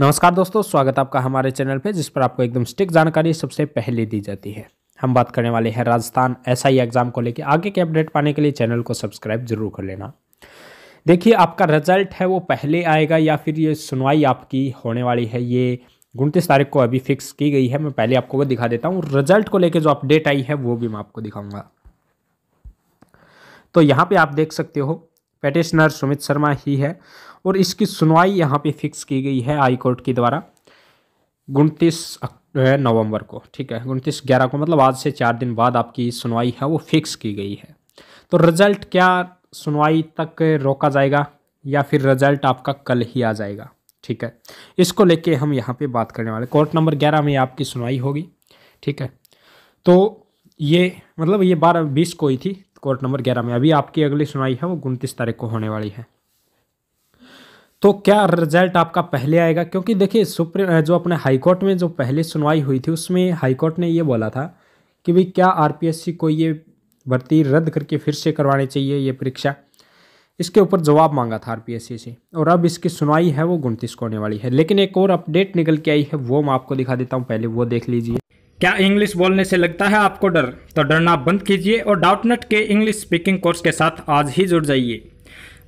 नमस्कार दोस्तों स्वागत आपका हमारे चैनल पे जिस पर आपको एकदम स्टिक जानकारी सबसे पहले दी जाती है हम बात करने वाले हैं राजस्थान एसआई एग्ज़ाम को लेकर आगे के अपडेट पाने के लिए चैनल को सब्सक्राइब जरूर कर लेना देखिए आपका रिजल्ट है वो पहले आएगा या फिर ये सुनवाई आपकी होने वाली है ये उनतीस तारीख को अभी फिक्स की गई है मैं पहले आपको वो दिखा देता हूँ रिजल्ट को लेकर जो अपडेट आई है वो भी मैं आपको दिखाऊँगा तो यहाँ पर आप देख सकते हो पेटिशनर सुमित शर्मा ही है और इसकी सुनवाई यहाँ पे फिक्स की गई है हाई कोर्ट के द्वारा उनतीस नवंबर को ठीक है उनतीस ग्यारह को मतलब आज से चार दिन बाद आपकी सुनवाई है वो फिक्स की गई है तो रिजल्ट क्या सुनवाई तक रोका जाएगा या फिर रिजल्ट आपका कल ही आ जाएगा ठीक है इसको लेके हम यहाँ पे बात करने वाले कोर्ट नंबर ग्यारह में आपकी सुनवाई होगी ठीक है तो ये मतलब ये बारह बीस को ही थी कोर्ट नंबर ग्यारह में अभी आपकी अगली सुनवाई है वो उनतीस तारीख को होने वाली है तो क्या रिजल्ट आपका पहले आएगा क्योंकि देखिए सुप्रीम जो अपने हाईकोर्ट में जो पहले सुनवाई हुई थी उसमें हाईकोर्ट ने ये बोला था कि भाई क्या आरपीएससी को ये भर्ती रद्द करके फिर से करवानी चाहिए ये परीक्षा इसके ऊपर जवाब मांगा था आरपीएससी से और अब इसकी सुनवाई है वो उनतीस को होने वाली है लेकिन एक और अपडेट निकल के आई है वो मैं आपको दिखा देता हूँ पहले वो देख लीजिए क्या इंग्लिश बोलने से लगता है आपको डर तो डरना बंद कीजिए और डाउटनेट के इंग्लिश स्पीकिंग कोर्स के साथ आज ही जुड़ जाइए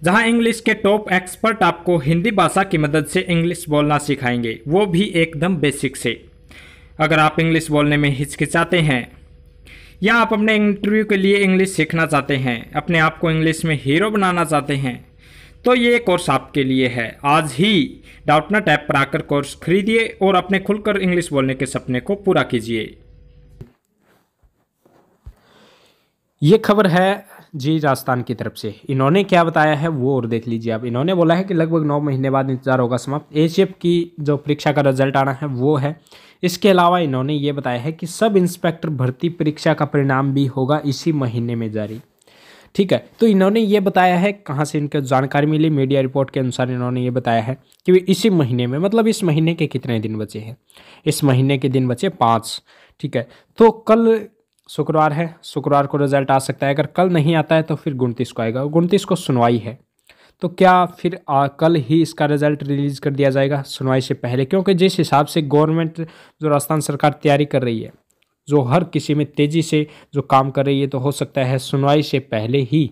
जहां इंग्लिश के टॉप एक्सपर्ट आपको हिंदी भाषा की मदद से इंग्लिश बोलना सिखाएंगे वो भी एकदम बेसिक से अगर आप इंग्लिश बोलने में हिचकिचाते हैं या आप अपने इंटरव्यू के लिए इंग्लिश सीखना चाहते हैं अपने आप को इंग्लिश में हीरो बनाना चाहते हैं तो ये कोर्स आपके लिए है आज ही डाउटनट ऐप पर आकर कोर्स खरीदिए और अपने खुलकर इंग्लिश बोलने के सपने को पूरा कीजिए ये खबर है जी राजस्थान की तरफ से इन्होंने क्या बताया है वो और देख लीजिए आप इन्होंने बोला है कि लगभग नौ महीने बाद इंतजार होगा समाप्त एच की जो परीक्षा का रिजल्ट आना है वो है इसके अलावा इन्होंने ये बताया है कि सब इंस्पेक्टर भर्ती परीक्षा का परिणाम भी होगा इसी महीने में जारी ठीक है तो इन्होंने ये बताया है कहाँ से इनका जानकारी मिली मीडिया रिपोर्ट के अनुसार इन्होंने ये बताया है कि इसी महीने में मतलब इस महीने के कितने दिन बचे हैं इस महीने के दिन बचे पाँच ठीक है तो कल शुक्रवार है शुक्रवार को रिजल्ट आ सकता है अगर कल नहीं आता है तो फिर उनतीस को आएगा उनतीस को सुनवाई है तो क्या फिर आ, कल ही इसका रिजल्ट रिलीज़ कर दिया जाएगा सुनवाई से पहले क्योंकि जिस हिसाब से गवर्नमेंट जो राजस्थान सरकार तैयारी कर रही है जो हर किसी में तेज़ी से जो काम कर रही है तो हो सकता है सुनवाई से पहले ही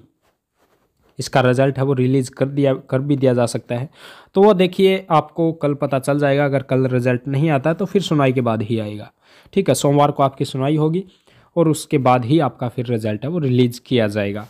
इसका रिजल्ट है वो रिलीज़ कर दिया कर भी दिया जा सकता है तो वो देखिए आपको कल पता चल जाएगा अगर कल रिजल्ट नहीं आता तो फिर सुनवाई के बाद ही आएगा ठीक है सोमवार को आपकी सुनवाई होगी और उसके बाद ही आपका फिर रिजल्ट है वो रिलीज़ किया जाएगा